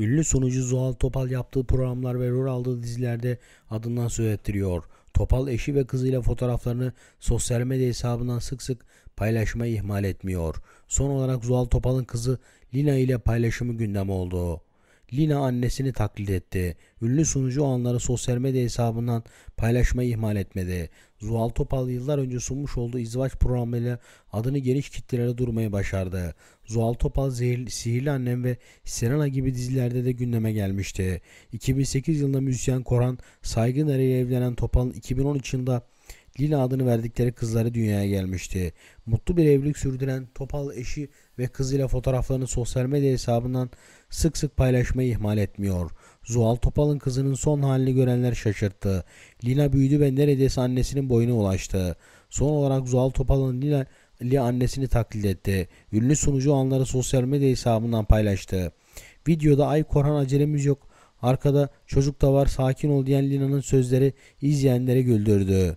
Ünlü sunucu Zuhal Topal yaptığı programlar ve rol aldığı dizilerde adından söz ettiriyor. Topal eşi ve kızıyla fotoğraflarını sosyal medya hesabından sık sık paylaşmayı ihmal etmiyor. Son olarak Zuhal Topal'ın kızı Lina ile paylaşımı gündem oldu. Lina annesini taklit etti. Ünlü sunucu anları sosyal medya hesabından paylaşmayı ihmal etmedi. Zuhal Topal yıllar önce sunmuş olduğu izdivaç programıyla adını geniş kitlelere durmayı başardı. Zuhal Topal Zehir, Sihirli Annem ve Serena gibi dizilerde de gündeme gelmişti. 2008 yılında müzisyen Koran Saygın ile evlenen Topal 2013 yılında Lina adını verdikleri kızları dünyaya gelmişti. Mutlu bir evlilik sürdüren Topal eşi ve kızıyla fotoğraflarını sosyal medya hesabından sık sık paylaşmayı ihmal etmiyor. Zuhal Topal'ın kızının son halini görenler şaşırttı. Lina büyüdü ve neredeyse annesinin boyuna ulaştı. Son olarak Zuhal Topal'ın Lina Li annesini taklit etti. Ünlü sunucu anları sosyal medya hesabından paylaştı. Videoda Ay Korhan acelemiz yok arkada çocuk da var sakin ol diyen Lina'nın sözleri izleyenleri güldürdü.